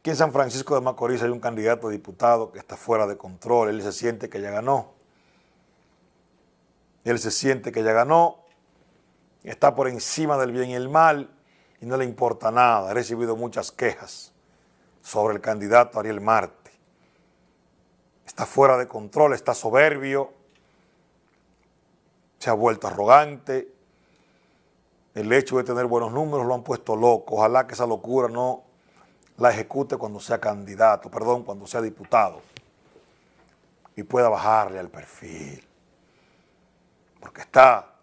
Aquí en San Francisco de Macorís hay un candidato a diputado que está fuera de control. Él se siente que ya ganó. Él se siente que ya ganó. Está por encima del bien y el mal y no le importa nada. He recibido muchas quejas sobre el candidato Ariel Marte. Está fuera de control, está soberbio, se ha vuelto arrogante. El hecho de tener buenos números lo han puesto loco. Ojalá que esa locura no la ejecute cuando sea candidato, perdón, cuando sea diputado y pueda bajarle al perfil. Porque está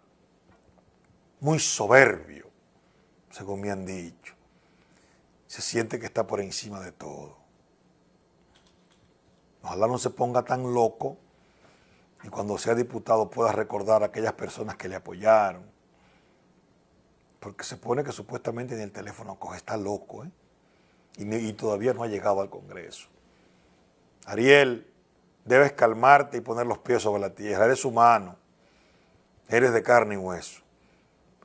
muy soberbio, según me han dicho. Se siente que está por encima de todo. Ojalá no se ponga tan loco y cuando sea diputado pueda recordar a aquellas personas que le apoyaron. Porque se pone que supuestamente en el teléfono coge, está loco, ¿eh? y, todavía no ha llegado al Congreso. Ariel, debes calmarte y poner los pies sobre la tierra. Eres humano, eres de carne y hueso.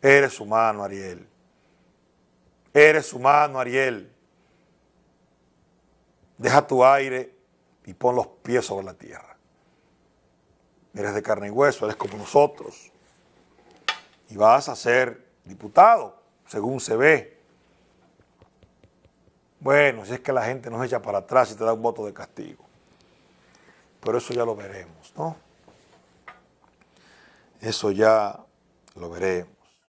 Eres humano, Ariel. Eres humano, Ariel. Deja tu aire y pon los pies sobre la tierra. Eres de carne y hueso, eres como nosotros. Y vas a ser diputado, según se ve. Bueno, si es que la gente nos echa para atrás y te da un voto de castigo. Pero eso ya lo veremos, ¿no? Eso ya lo veremos.